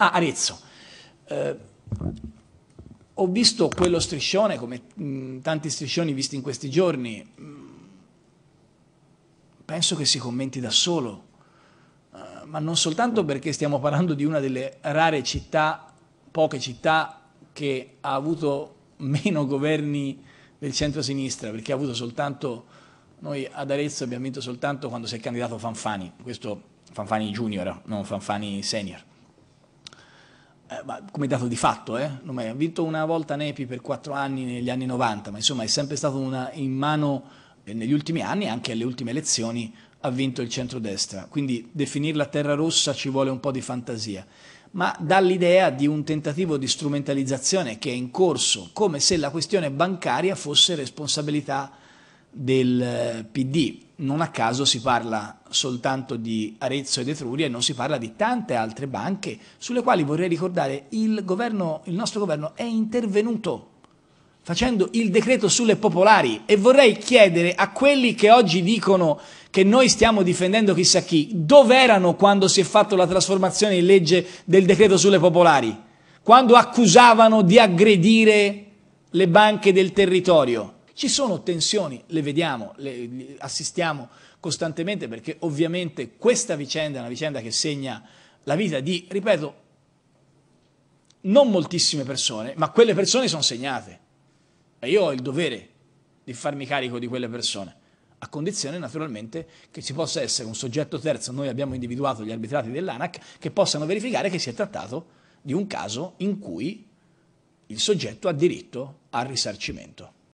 Ah, Arezzo. Eh, ho visto quello striscione, come mh, mm, tanti striscioni visti in questi giorni, mm, penso che si commenti da solo, uh, ma non soltanto perché stiamo parlando di una delle rare città, poche città, che ha avuto meno governi del centro-sinistra, perché ha avuto soltanto, noi ad Arezzo abbiamo vinto soltanto quando si è candidato Fanfani, questo Fanfani junior, non Fanfani senior eh, come dato di fatto, eh? non ha vinto una volta Nepi per quattro anni negli anni 90, ma insomma è sempre stato una, in mano eh, negli ultimi anni, anche alle ultime elezioni ha vinto il centrodestra, quindi definirla terra rossa ci vuole un po' di fantasia, ma dà l'idea di un tentativo di strumentalizzazione che è in corso, come se la questione bancaria fosse responsabilità del eh, PD. Non a caso si parla soltanto di Arezzo ed Etruria e non si parla di tante altre banche sulle quali vorrei ricordare il, governo, il nostro governo è intervenuto facendo il decreto sulle popolari e vorrei chiedere a quelli che oggi dicono che noi stiamo difendendo chissà chi, dove erano quando si è fatto la trasformazione in legge del decreto sulle popolari? Quando accusavano di aggredire le banche del territorio? Ci sono tensioni, le vediamo, le, le assistiamo costantemente perché ovviamente questa vicenda è una vicenda che segna la vita di, ripeto, non moltissime persone, ma quelle persone sono segnate. E io ho il dovere di farmi carico di quelle persone, a condizione naturalmente che ci possa essere un soggetto terzo, noi abbiamo individuato gli arbitrati dell'ANAC, che possano verificare che si è trattato di un caso in cui il soggetto ha diritto al risarcimento.